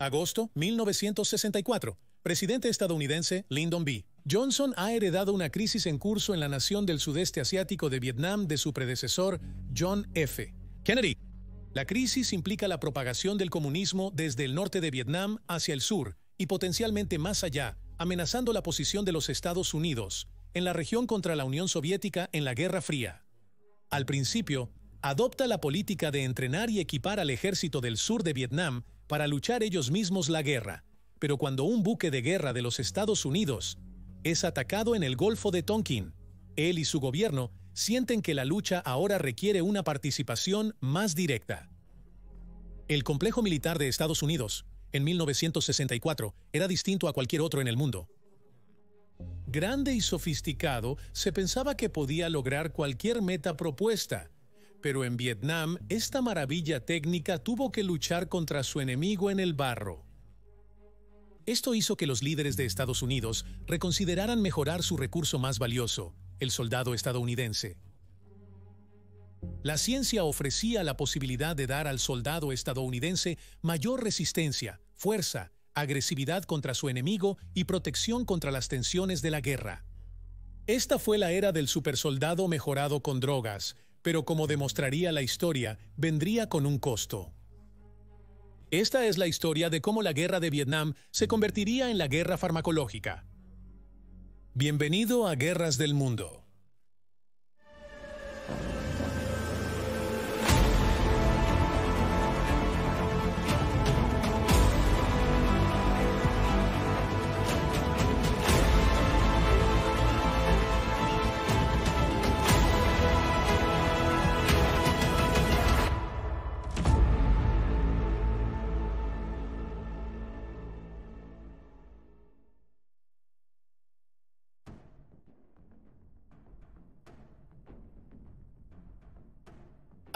Agosto 1964. Presidente estadounidense Lyndon B. Johnson ha heredado una crisis en curso en la nación del sudeste asiático de Vietnam de su predecesor John F. Kennedy. La crisis implica la propagación del comunismo desde el norte de Vietnam hacia el sur y potencialmente más allá, amenazando la posición de los Estados Unidos en la región contra la Unión Soviética en la Guerra Fría. Al principio, adopta la política de entrenar y equipar al ejército del sur de Vietnam para luchar ellos mismos la guerra. Pero cuando un buque de guerra de los Estados Unidos es atacado en el Golfo de Tonkin, él y su gobierno sienten que la lucha ahora requiere una participación más directa. El complejo militar de Estados Unidos, en 1964, era distinto a cualquier otro en el mundo. Grande y sofisticado, se pensaba que podía lograr cualquier meta propuesta, pero en Vietnam, esta maravilla técnica tuvo que luchar contra su enemigo en el barro. Esto hizo que los líderes de Estados Unidos reconsideraran mejorar su recurso más valioso, el soldado estadounidense. La ciencia ofrecía la posibilidad de dar al soldado estadounidense mayor resistencia, fuerza, agresividad contra su enemigo y protección contra las tensiones de la guerra. Esta fue la era del supersoldado mejorado con drogas, pero como demostraría la historia, vendría con un costo. Esta es la historia de cómo la guerra de Vietnam se convertiría en la guerra farmacológica. Bienvenido a Guerras del Mundo.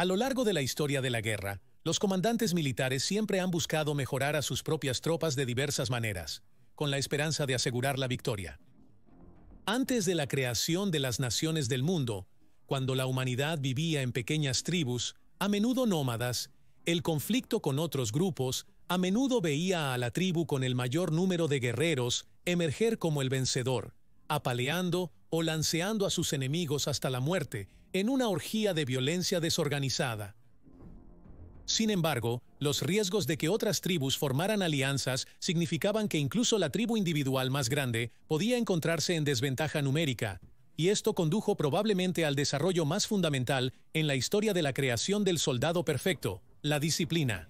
A lo largo de la historia de la guerra, los comandantes militares siempre han buscado mejorar a sus propias tropas de diversas maneras, con la esperanza de asegurar la victoria. Antes de la creación de las naciones del mundo, cuando la humanidad vivía en pequeñas tribus, a menudo nómadas, el conflicto con otros grupos a menudo veía a la tribu con el mayor número de guerreros emerger como el vencedor, apaleando o lanceando a sus enemigos hasta la muerte en una orgía de violencia desorganizada. Sin embargo, los riesgos de que otras tribus formaran alianzas significaban que incluso la tribu individual más grande podía encontrarse en desventaja numérica, y esto condujo probablemente al desarrollo más fundamental en la historia de la creación del soldado perfecto, la disciplina.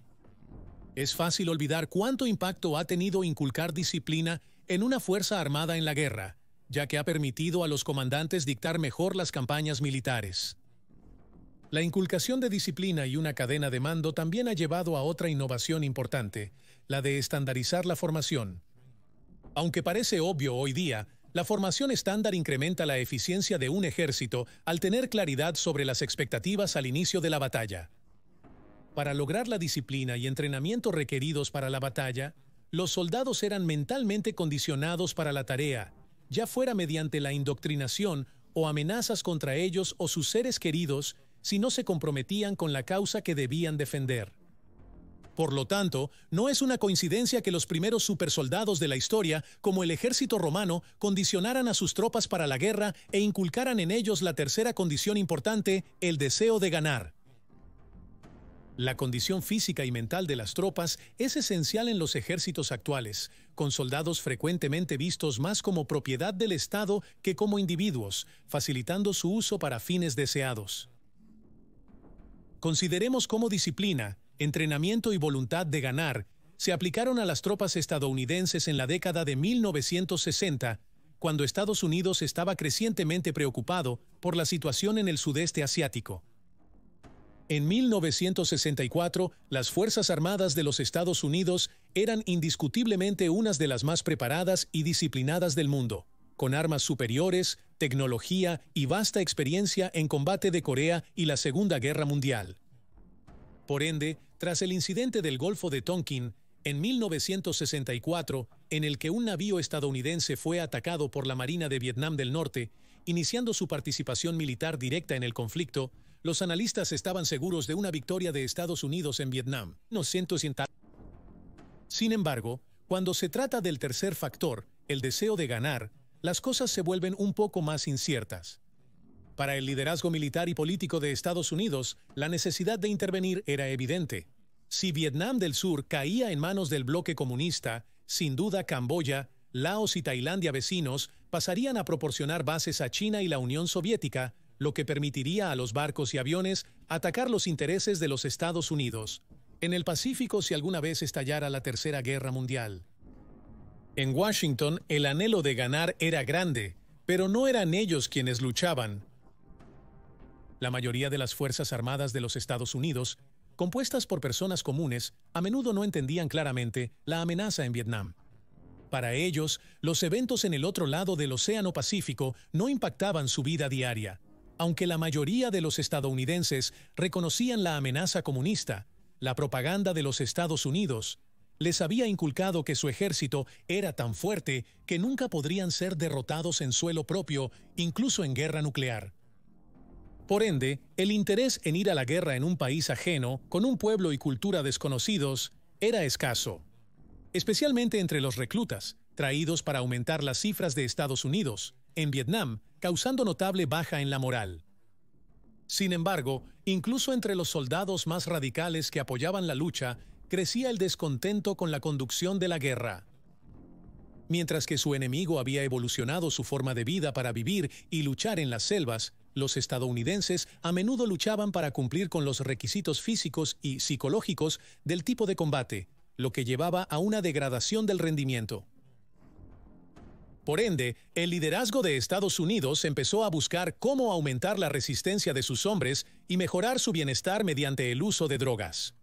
Es fácil olvidar cuánto impacto ha tenido inculcar disciplina en una fuerza armada en la guerra, ya que ha permitido a los comandantes dictar mejor las campañas militares. La inculcación de disciplina y una cadena de mando también ha llevado a otra innovación importante, la de estandarizar la formación. Aunque parece obvio hoy día, la formación estándar incrementa la eficiencia de un ejército al tener claridad sobre las expectativas al inicio de la batalla. Para lograr la disciplina y entrenamiento requeridos para la batalla, los soldados eran mentalmente condicionados para la tarea ya fuera mediante la indoctrinación o amenazas contra ellos o sus seres queridos, si no se comprometían con la causa que debían defender. Por lo tanto, no es una coincidencia que los primeros supersoldados de la historia, como el ejército romano, condicionaran a sus tropas para la guerra e inculcaran en ellos la tercera condición importante, el deseo de ganar. La condición física y mental de las tropas es esencial en los ejércitos actuales, con soldados frecuentemente vistos más como propiedad del Estado que como individuos, facilitando su uso para fines deseados. Consideremos cómo disciplina, entrenamiento y voluntad de ganar se aplicaron a las tropas estadounidenses en la década de 1960, cuando Estados Unidos estaba crecientemente preocupado por la situación en el sudeste asiático. En 1964, las Fuerzas Armadas de los Estados Unidos eran indiscutiblemente unas de las más preparadas y disciplinadas del mundo, con armas superiores, tecnología y vasta experiencia en combate de Corea y la Segunda Guerra Mundial. Por ende, tras el incidente del Golfo de Tonkin, en 1964, en el que un navío estadounidense fue atacado por la Marina de Vietnam del Norte, iniciando su participación militar directa en el conflicto, los analistas estaban seguros de una victoria de Estados Unidos en Vietnam. Sin embargo, cuando se trata del tercer factor, el deseo de ganar, las cosas se vuelven un poco más inciertas. Para el liderazgo militar y político de Estados Unidos, la necesidad de intervenir era evidente. Si Vietnam del Sur caía en manos del bloque comunista, sin duda Camboya, Laos y Tailandia vecinos pasarían a proporcionar bases a China y la Unión Soviética, lo que permitiría a los barcos y aviones atacar los intereses de los Estados Unidos en el Pacífico si alguna vez estallara la Tercera Guerra Mundial. En Washington el anhelo de ganar era grande, pero no eran ellos quienes luchaban. La mayoría de las Fuerzas Armadas de los Estados Unidos, compuestas por personas comunes, a menudo no entendían claramente la amenaza en Vietnam. Para ellos, los eventos en el otro lado del Océano Pacífico no impactaban su vida diaria. Aunque la mayoría de los estadounidenses reconocían la amenaza comunista, la propaganda de los Estados Unidos les había inculcado que su ejército era tan fuerte que nunca podrían ser derrotados en suelo propio, incluso en guerra nuclear. Por ende, el interés en ir a la guerra en un país ajeno, con un pueblo y cultura desconocidos, era escaso. Especialmente entre los reclutas, traídos para aumentar las cifras de Estados Unidos, en Vietnam, causando notable baja en la moral. Sin embargo, incluso entre los soldados más radicales que apoyaban la lucha, crecía el descontento con la conducción de la guerra. Mientras que su enemigo había evolucionado su forma de vida para vivir y luchar en las selvas, los estadounidenses a menudo luchaban para cumplir con los requisitos físicos y psicológicos del tipo de combate, lo que llevaba a una degradación del rendimiento. Por ende, el liderazgo de Estados Unidos empezó a buscar cómo aumentar la resistencia de sus hombres y mejorar su bienestar mediante el uso de drogas.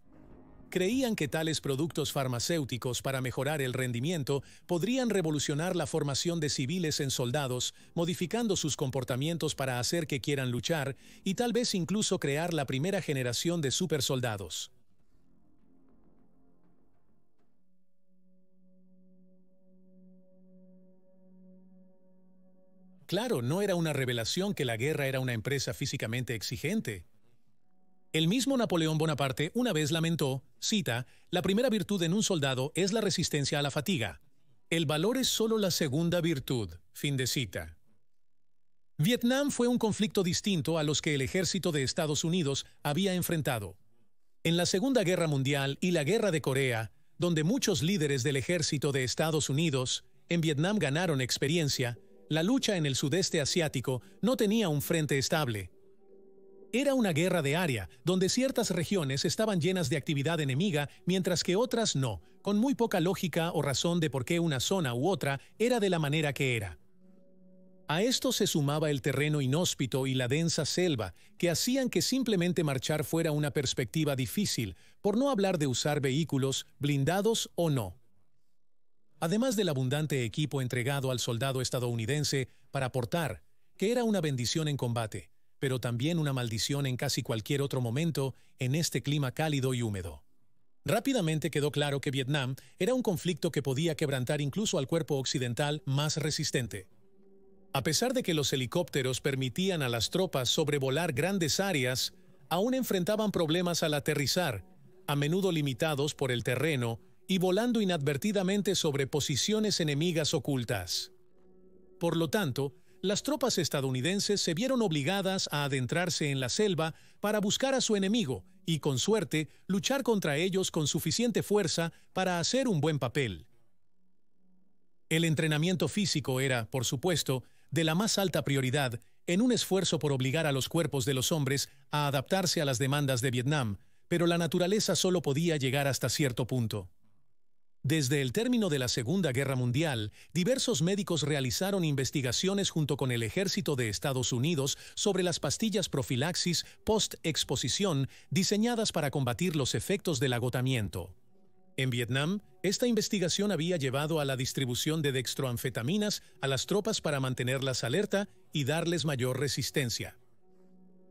Creían que tales productos farmacéuticos para mejorar el rendimiento podrían revolucionar la formación de civiles en soldados, modificando sus comportamientos para hacer que quieran luchar y tal vez incluso crear la primera generación de supersoldados. Claro, no era una revelación que la guerra era una empresa físicamente exigente. El mismo Napoleón Bonaparte una vez lamentó, cita, la primera virtud en un soldado es la resistencia a la fatiga. El valor es solo la segunda virtud. Fin de cita. Vietnam fue un conflicto distinto a los que el ejército de Estados Unidos había enfrentado. En la Segunda Guerra Mundial y la Guerra de Corea, donde muchos líderes del ejército de Estados Unidos en Vietnam ganaron experiencia, la lucha en el sudeste asiático no tenía un frente estable. Era una guerra de área, donde ciertas regiones estaban llenas de actividad enemiga, mientras que otras no, con muy poca lógica o razón de por qué una zona u otra era de la manera que era. A esto se sumaba el terreno inhóspito y la densa selva, que hacían que simplemente marchar fuera una perspectiva difícil, por no hablar de usar vehículos, blindados o no. Además del abundante equipo entregado al soldado estadounidense para aportar, que era una bendición en combate, pero también una maldición en casi cualquier otro momento en este clima cálido y húmedo. Rápidamente quedó claro que Vietnam era un conflicto que podía quebrantar incluso al cuerpo occidental más resistente. A pesar de que los helicópteros permitían a las tropas sobrevolar grandes áreas, aún enfrentaban problemas al aterrizar, a menudo limitados por el terreno y volando inadvertidamente sobre posiciones enemigas ocultas. Por lo tanto, las tropas estadounidenses se vieron obligadas a adentrarse en la selva para buscar a su enemigo y, con suerte, luchar contra ellos con suficiente fuerza para hacer un buen papel. El entrenamiento físico era, por supuesto, de la más alta prioridad en un esfuerzo por obligar a los cuerpos de los hombres a adaptarse a las demandas de Vietnam, pero la naturaleza solo podía llegar hasta cierto punto. Desde el término de la Segunda Guerra Mundial, diversos médicos realizaron investigaciones junto con el ejército de Estados Unidos sobre las pastillas profilaxis post-exposición diseñadas para combatir los efectos del agotamiento. En Vietnam, esta investigación había llevado a la distribución de dextroanfetaminas a las tropas para mantenerlas alerta y darles mayor resistencia.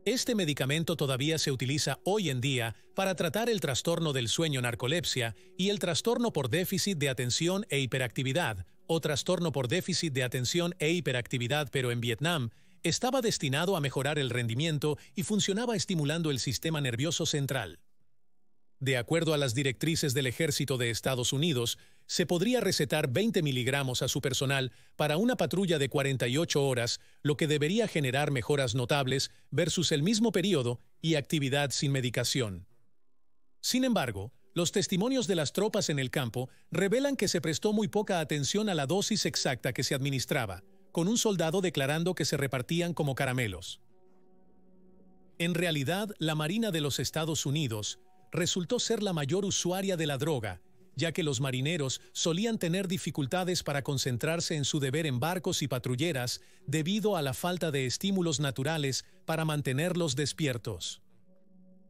Este medicamento todavía se utiliza hoy en día para tratar el trastorno del sueño narcolepsia y el trastorno por déficit de atención e hiperactividad, o trastorno por déficit de atención e hiperactividad pero en Vietnam, estaba destinado a mejorar el rendimiento y funcionaba estimulando el sistema nervioso central. De acuerdo a las directrices del ejército de Estados Unidos, se podría recetar 20 miligramos a su personal para una patrulla de 48 horas, lo que debería generar mejoras notables versus el mismo periodo y actividad sin medicación. Sin embargo, los testimonios de las tropas en el campo revelan que se prestó muy poca atención a la dosis exacta que se administraba, con un soldado declarando que se repartían como caramelos. En realidad, la Marina de los Estados Unidos resultó ser la mayor usuaria de la droga, ya que los marineros solían tener dificultades para concentrarse en su deber en barcos y patrulleras debido a la falta de estímulos naturales para mantenerlos despiertos.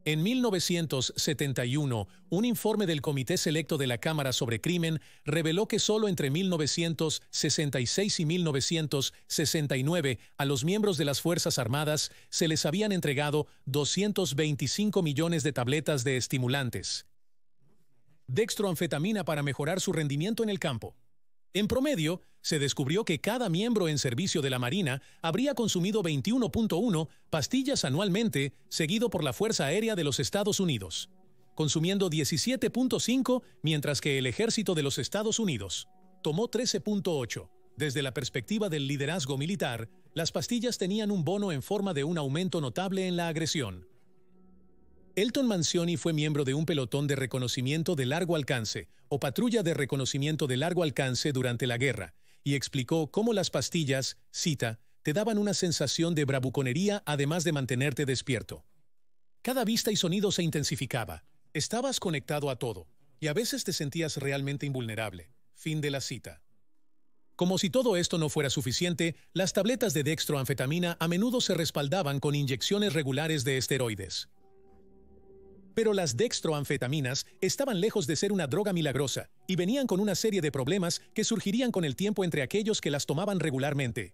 En 1971, un informe del Comité Selecto de la Cámara sobre Crimen reveló que solo entre 1966 y 1969 a los miembros de las Fuerzas Armadas se les habían entregado 225 millones de tabletas de estimulantes, dextroanfetamina para mejorar su rendimiento en el campo. En promedio, se descubrió que cada miembro en servicio de la Marina habría consumido 21.1 pastillas anualmente, seguido por la Fuerza Aérea de los Estados Unidos, consumiendo 17.5, mientras que el Ejército de los Estados Unidos tomó 13.8. Desde la perspectiva del liderazgo militar, las pastillas tenían un bono en forma de un aumento notable en la agresión, Elton Mancioni fue miembro de un pelotón de reconocimiento de largo alcance, o patrulla de reconocimiento de largo alcance durante la guerra, y explicó cómo las pastillas, cita, te daban una sensación de bravuconería además de mantenerte despierto. Cada vista y sonido se intensificaba. Estabas conectado a todo, y a veces te sentías realmente invulnerable. Fin de la cita. Como si todo esto no fuera suficiente, las tabletas de dextroanfetamina a menudo se respaldaban con inyecciones regulares de esteroides. Pero las dextroanfetaminas estaban lejos de ser una droga milagrosa y venían con una serie de problemas que surgirían con el tiempo entre aquellos que las tomaban regularmente.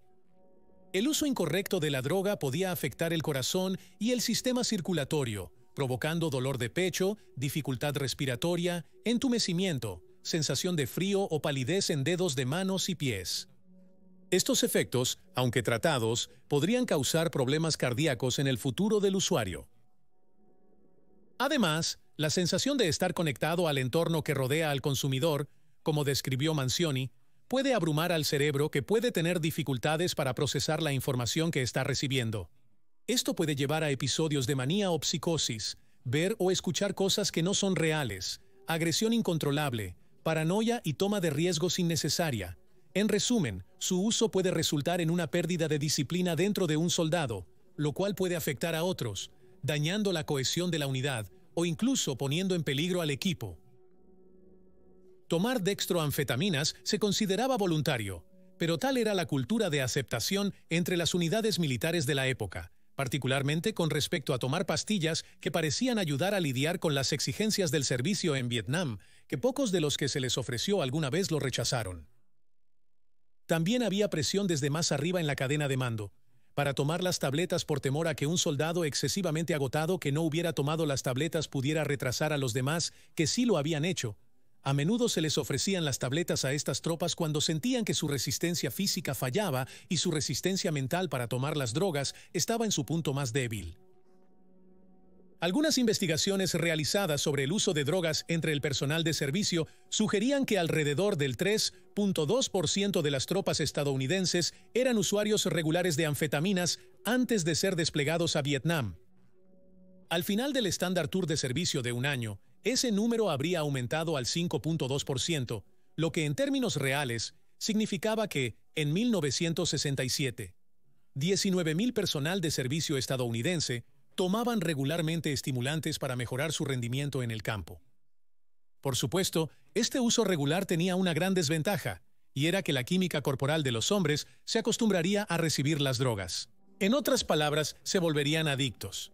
El uso incorrecto de la droga podía afectar el corazón y el sistema circulatorio, provocando dolor de pecho, dificultad respiratoria, entumecimiento, sensación de frío o palidez en dedos de manos y pies. Estos efectos, aunque tratados, podrían causar problemas cardíacos en el futuro del usuario. Además, la sensación de estar conectado al entorno que rodea al consumidor, como describió Mancioni, puede abrumar al cerebro que puede tener dificultades para procesar la información que está recibiendo. Esto puede llevar a episodios de manía o psicosis, ver o escuchar cosas que no son reales, agresión incontrolable, paranoia y toma de riesgos innecesaria. En resumen, su uso puede resultar en una pérdida de disciplina dentro de un soldado, lo cual puede afectar a otros, dañando la cohesión de la unidad o incluso poniendo en peligro al equipo. Tomar dextroanfetaminas se consideraba voluntario, pero tal era la cultura de aceptación entre las unidades militares de la época, particularmente con respecto a tomar pastillas que parecían ayudar a lidiar con las exigencias del servicio en Vietnam, que pocos de los que se les ofreció alguna vez lo rechazaron. También había presión desde más arriba en la cadena de mando, para tomar las tabletas por temor a que un soldado excesivamente agotado que no hubiera tomado las tabletas pudiera retrasar a los demás que sí lo habían hecho. A menudo se les ofrecían las tabletas a estas tropas cuando sentían que su resistencia física fallaba y su resistencia mental para tomar las drogas estaba en su punto más débil. Algunas investigaciones realizadas sobre el uso de drogas entre el personal de servicio sugerían que alrededor del 3.2% de las tropas estadounidenses eran usuarios regulares de anfetaminas antes de ser desplegados a Vietnam. Al final del estándar tour de servicio de un año, ese número habría aumentado al 5.2%, lo que en términos reales significaba que, en 1967, 19.000 personal de servicio estadounidense tomaban regularmente estimulantes para mejorar su rendimiento en el campo. Por supuesto, este uso regular tenía una gran desventaja, y era que la química corporal de los hombres se acostumbraría a recibir las drogas. En otras palabras, se volverían adictos.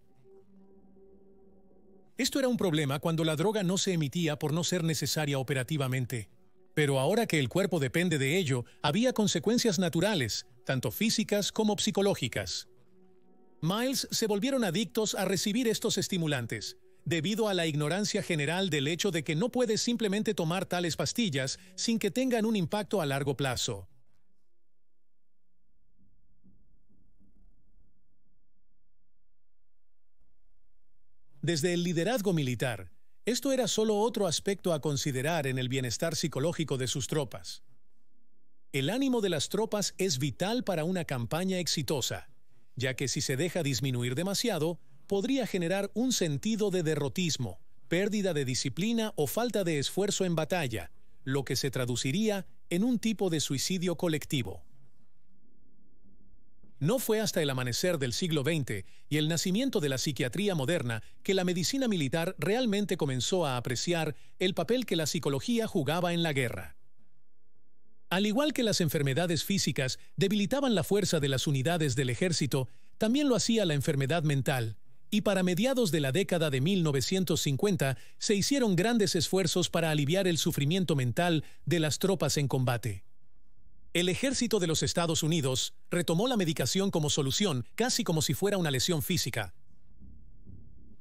Esto era un problema cuando la droga no se emitía por no ser necesaria operativamente. Pero ahora que el cuerpo depende de ello, había consecuencias naturales, tanto físicas como psicológicas. Miles se volvieron adictos a recibir estos estimulantes, debido a la ignorancia general del hecho de que no puedes simplemente tomar tales pastillas sin que tengan un impacto a largo plazo. Desde el liderazgo militar, esto era solo otro aspecto a considerar en el bienestar psicológico de sus tropas. El ánimo de las tropas es vital para una campaña exitosa ya que si se deja disminuir demasiado, podría generar un sentido de derrotismo, pérdida de disciplina o falta de esfuerzo en batalla, lo que se traduciría en un tipo de suicidio colectivo. No fue hasta el amanecer del siglo XX y el nacimiento de la psiquiatría moderna que la medicina militar realmente comenzó a apreciar el papel que la psicología jugaba en la guerra. Al igual que las enfermedades físicas debilitaban la fuerza de las unidades del ejército, también lo hacía la enfermedad mental, y para mediados de la década de 1950 se hicieron grandes esfuerzos para aliviar el sufrimiento mental de las tropas en combate. El ejército de los Estados Unidos retomó la medicación como solución, casi como si fuera una lesión física,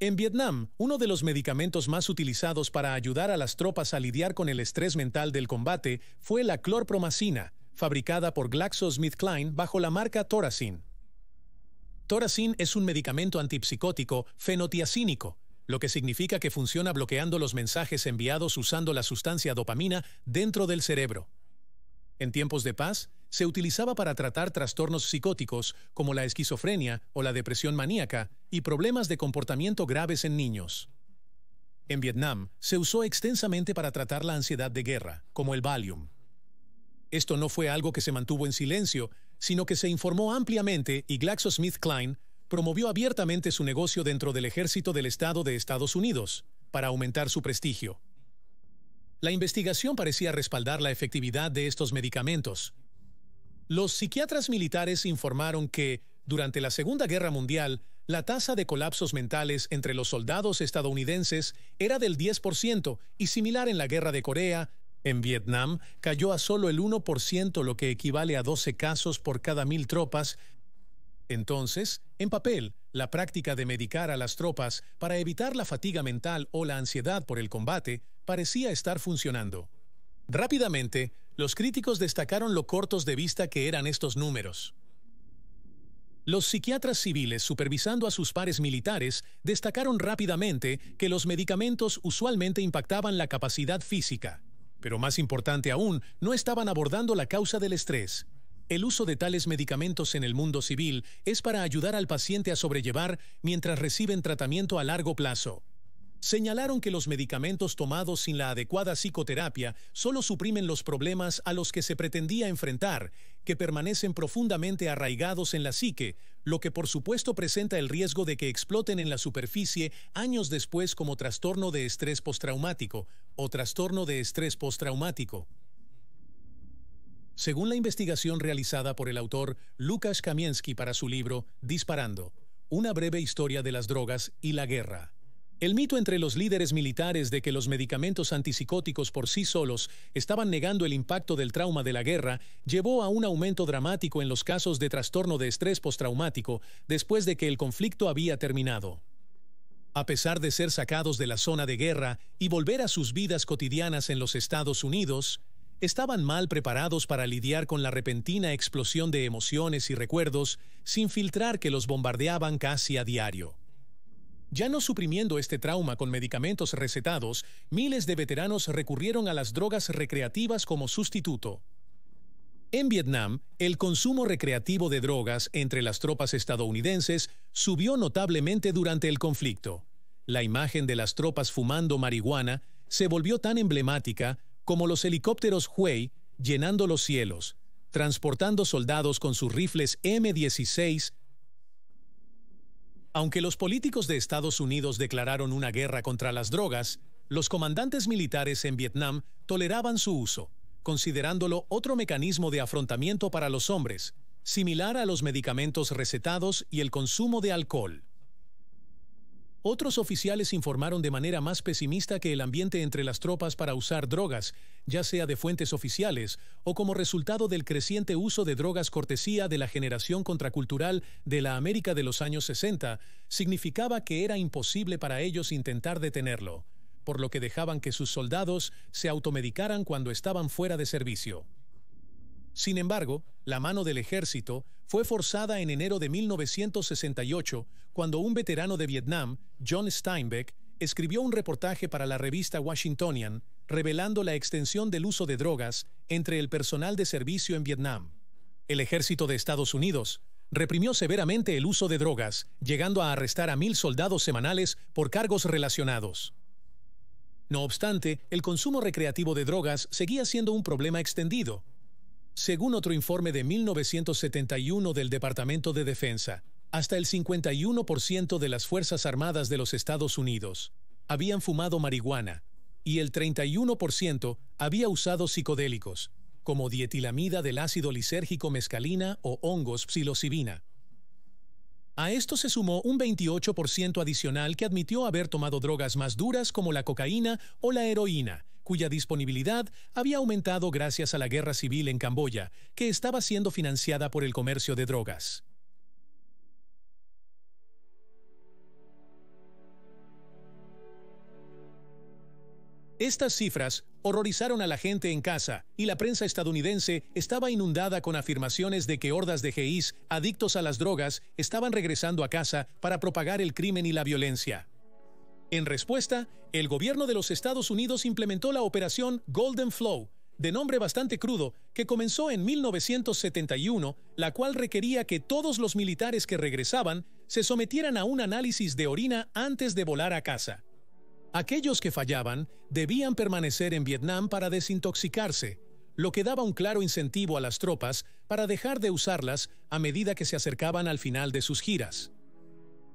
en Vietnam, uno de los medicamentos más utilizados para ayudar a las tropas a lidiar con el estrés mental del combate fue la clorpromacina, fabricada por GlaxoSmithKline bajo la marca Toracin. Toracin es un medicamento antipsicótico fenotiacínico, lo que significa que funciona bloqueando los mensajes enviados usando la sustancia dopamina dentro del cerebro. En tiempos de paz, se utilizaba para tratar trastornos psicóticos como la esquizofrenia o la depresión maníaca y problemas de comportamiento graves en niños. En Vietnam, se usó extensamente para tratar la ansiedad de guerra, como el Valium. Esto no fue algo que se mantuvo en silencio, sino que se informó ampliamente y GlaxoSmithKline promovió abiertamente su negocio dentro del ejército del Estado de Estados Unidos, para aumentar su prestigio. La investigación parecía respaldar la efectividad de estos medicamentos. Los psiquiatras militares informaron que, durante la Segunda Guerra Mundial, la tasa de colapsos mentales entre los soldados estadounidenses era del 10% y similar en la Guerra de Corea, en Vietnam cayó a solo el 1%, lo que equivale a 12 casos por cada mil tropas. Entonces, en papel, la práctica de medicar a las tropas para evitar la fatiga mental o la ansiedad por el combate parecía estar funcionando. Rápidamente, los críticos destacaron lo cortos de vista que eran estos números. Los psiquiatras civiles supervisando a sus pares militares destacaron rápidamente que los medicamentos usualmente impactaban la capacidad física, pero más importante aún, no estaban abordando la causa del estrés. El uso de tales medicamentos en el mundo civil es para ayudar al paciente a sobrellevar mientras reciben tratamiento a largo plazo. Señalaron que los medicamentos tomados sin la adecuada psicoterapia solo suprimen los problemas a los que se pretendía enfrentar, que permanecen profundamente arraigados en la psique, lo que por supuesto presenta el riesgo de que exploten en la superficie años después como trastorno de estrés postraumático o trastorno de estrés postraumático. Según la investigación realizada por el autor Lucas Kamienski para su libro Disparando, una breve historia de las drogas y la guerra. El mito entre los líderes militares de que los medicamentos antipsicóticos por sí solos estaban negando el impacto del trauma de la guerra llevó a un aumento dramático en los casos de trastorno de estrés postraumático después de que el conflicto había terminado. A pesar de ser sacados de la zona de guerra y volver a sus vidas cotidianas en los Estados Unidos, estaban mal preparados para lidiar con la repentina explosión de emociones y recuerdos sin filtrar que los bombardeaban casi a diario. Ya no suprimiendo este trauma con medicamentos recetados, miles de veteranos recurrieron a las drogas recreativas como sustituto. En Vietnam, el consumo recreativo de drogas entre las tropas estadounidenses subió notablemente durante el conflicto. La imagen de las tropas fumando marihuana se volvió tan emblemática como los helicópteros Huey llenando los cielos, transportando soldados con sus rifles M16 aunque los políticos de Estados Unidos declararon una guerra contra las drogas, los comandantes militares en Vietnam toleraban su uso, considerándolo otro mecanismo de afrontamiento para los hombres, similar a los medicamentos recetados y el consumo de alcohol. Otros oficiales informaron de manera más pesimista que el ambiente entre las tropas para usar drogas, ya sea de fuentes oficiales o como resultado del creciente uso de drogas cortesía de la generación contracultural de la América de los años 60, significaba que era imposible para ellos intentar detenerlo, por lo que dejaban que sus soldados se automedicaran cuando estaban fuera de servicio. Sin embargo, la mano del ejército fue forzada en enero de 1968 cuando un veterano de Vietnam, John Steinbeck, escribió un reportaje para la revista Washingtonian revelando la extensión del uso de drogas entre el personal de servicio en Vietnam. El ejército de Estados Unidos reprimió severamente el uso de drogas, llegando a arrestar a mil soldados semanales por cargos relacionados. No obstante, el consumo recreativo de drogas seguía siendo un problema extendido, según otro informe de 1971 del Departamento de Defensa, hasta el 51% de las Fuerzas Armadas de los Estados Unidos habían fumado marihuana y el 31% había usado psicodélicos, como dietilamida del ácido lisérgico mescalina o hongos psilocibina. A esto se sumó un 28% adicional que admitió haber tomado drogas más duras como la cocaína o la heroína, cuya disponibilidad había aumentado gracias a la guerra civil en Camboya, que estaba siendo financiada por el comercio de drogas. Estas cifras horrorizaron a la gente en casa y la prensa estadounidense estaba inundada con afirmaciones de que hordas de GIs adictos a las drogas estaban regresando a casa para propagar el crimen y la violencia. En respuesta, el gobierno de los Estados Unidos implementó la operación Golden Flow, de nombre bastante crudo, que comenzó en 1971, la cual requería que todos los militares que regresaban se sometieran a un análisis de orina antes de volar a casa. Aquellos que fallaban debían permanecer en Vietnam para desintoxicarse, lo que daba un claro incentivo a las tropas para dejar de usarlas a medida que se acercaban al final de sus giras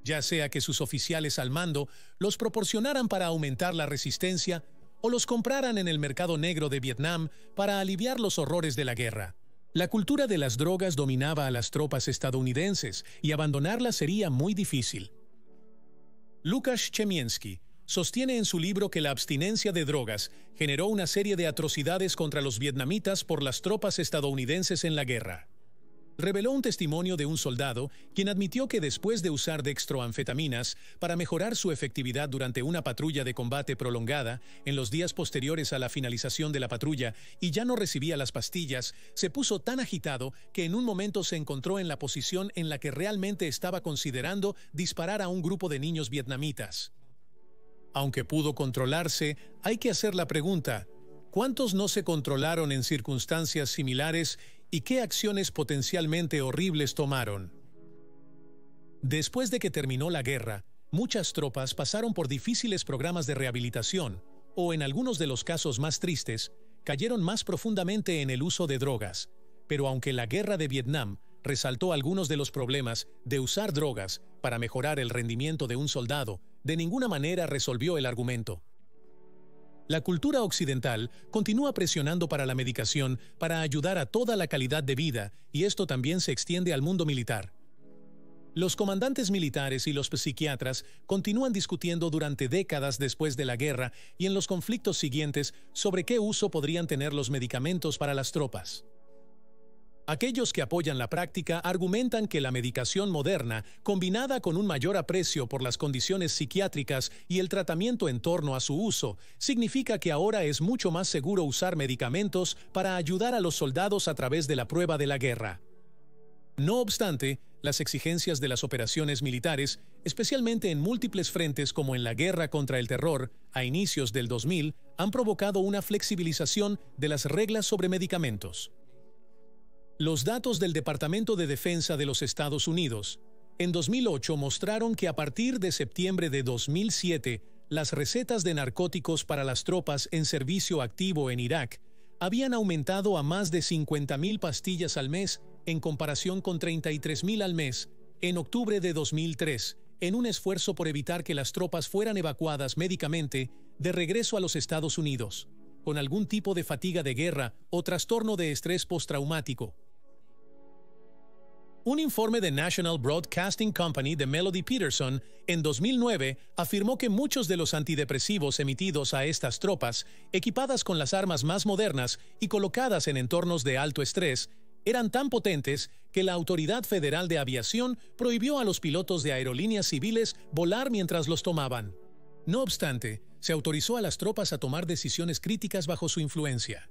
ya sea que sus oficiales al mando los proporcionaran para aumentar la resistencia o los compraran en el mercado negro de Vietnam para aliviar los horrores de la guerra. La cultura de las drogas dominaba a las tropas estadounidenses y abandonarla sería muy difícil. Lukasz Chemiensky sostiene en su libro que la abstinencia de drogas generó una serie de atrocidades contra los vietnamitas por las tropas estadounidenses en la guerra reveló un testimonio de un soldado quien admitió que después de usar dextroanfetaminas para mejorar su efectividad durante una patrulla de combate prolongada, en los días posteriores a la finalización de la patrulla y ya no recibía las pastillas, se puso tan agitado que en un momento se encontró en la posición en la que realmente estaba considerando disparar a un grupo de niños vietnamitas. Aunque pudo controlarse, hay que hacer la pregunta, ¿cuántos no se controlaron en circunstancias similares y qué acciones potencialmente horribles tomaron. Después de que terminó la guerra, muchas tropas pasaron por difíciles programas de rehabilitación, o en algunos de los casos más tristes, cayeron más profundamente en el uso de drogas. Pero aunque la guerra de Vietnam resaltó algunos de los problemas de usar drogas para mejorar el rendimiento de un soldado, de ninguna manera resolvió el argumento. La cultura occidental continúa presionando para la medicación para ayudar a toda la calidad de vida y esto también se extiende al mundo militar. Los comandantes militares y los psiquiatras continúan discutiendo durante décadas después de la guerra y en los conflictos siguientes sobre qué uso podrían tener los medicamentos para las tropas. Aquellos que apoyan la práctica argumentan que la medicación moderna, combinada con un mayor aprecio por las condiciones psiquiátricas y el tratamiento en torno a su uso, significa que ahora es mucho más seguro usar medicamentos para ayudar a los soldados a través de la prueba de la guerra. No obstante, las exigencias de las operaciones militares, especialmente en múltiples frentes como en la guerra contra el terror, a inicios del 2000, han provocado una flexibilización de las reglas sobre medicamentos. Los datos del Departamento de Defensa de los Estados Unidos en 2008 mostraron que a partir de septiembre de 2007, las recetas de narcóticos para las tropas en servicio activo en Irak habían aumentado a más de 50.000 pastillas al mes en comparación con 33.000 al mes en octubre de 2003, en un esfuerzo por evitar que las tropas fueran evacuadas médicamente de regreso a los Estados Unidos, con algún tipo de fatiga de guerra o trastorno de estrés postraumático. Un informe de National Broadcasting Company de Melody Peterson en 2009 afirmó que muchos de los antidepresivos emitidos a estas tropas, equipadas con las armas más modernas y colocadas en entornos de alto estrés, eran tan potentes que la Autoridad Federal de Aviación prohibió a los pilotos de aerolíneas civiles volar mientras los tomaban. No obstante, se autorizó a las tropas a tomar decisiones críticas bajo su influencia.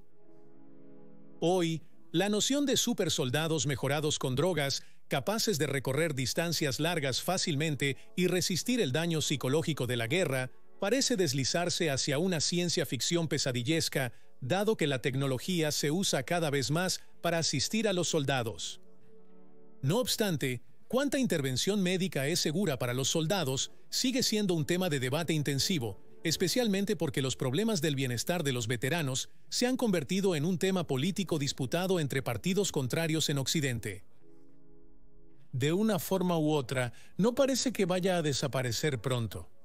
Hoy, la noción de supersoldados mejorados con drogas, capaces de recorrer distancias largas fácilmente y resistir el daño psicológico de la guerra, parece deslizarse hacia una ciencia ficción pesadillesca, dado que la tecnología se usa cada vez más para asistir a los soldados. No obstante, cuánta intervención médica es segura para los soldados sigue siendo un tema de debate intensivo, especialmente porque los problemas del bienestar de los veteranos se han convertido en un tema político disputado entre partidos contrarios en Occidente. De una forma u otra, no parece que vaya a desaparecer pronto.